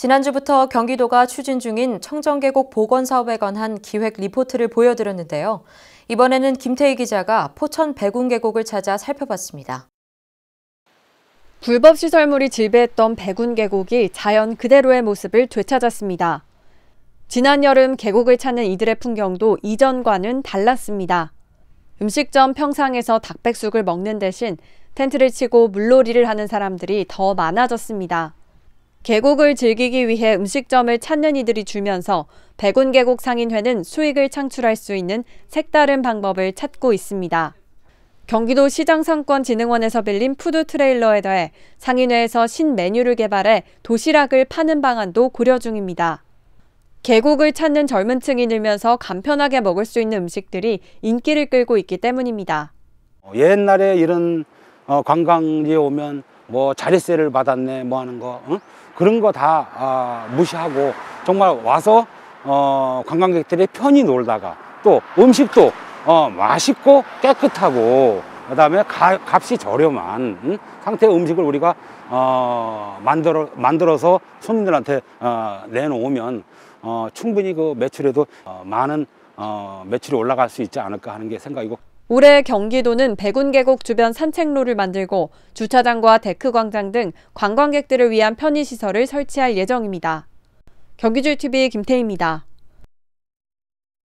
지난주부터 경기도가 추진 중인 청정계곡 복원 사업에 관한 기획 리포트를 보여드렸는데요. 이번에는 김태희 기자가 포천 백운계곡을 찾아 살펴봤습니다. 불법 시설물이 지배했던 백운계곡이 자연 그대로의 모습을 되찾았습니다. 지난 여름 계곡을 찾는 이들의 풍경도 이전과는 달랐습니다. 음식점 평상에서 닭백숙을 먹는 대신 텐트를 치고 물놀이를 하는 사람들이 더 많아졌습니다. 계곡을 즐기기 위해 음식점을 찾는 이들이 줄면서 백운 계곡 상인회는 수익을 창출할 수 있는 색다른 방법을 찾고 있습니다. 경기도 시장상권진흥원에서 빌린 푸드 트레일러에 더해 상인회에서 신 메뉴를 개발해 도시락을 파는 방안도 고려 중입니다. 계곡을 찾는 젊은 층이 늘면서 간편하게 먹을 수 있는 음식들이 인기를 끌고 있기 때문입니다. 옛날에 이런 어, 관광지에 오면 뭐 자리세를 받았네 뭐 하는 거 응? 그런 거 다 아, 무시하고 정말 와서 어, 관광객들이 편히 놀다가 또 음식도 어, 맛있고 깨끗하고 그 다음에 값이 저렴한 응? 상태의 음식을 우리가 어, 만들어, 만들어서 손님들한테 어, 내놓으면 어, 충분히 그 매출에도 어, 많은 어, 매출이 올라갈 수 있지 않을까 하는 게 생각이고 올해 경기도는 백운 계곡 주변 산책로를 만들고 주차장과 데크 광장 등 관광객들을 위한 편의시설을 설치할 예정입니다. 경기주TV 김태희입니다.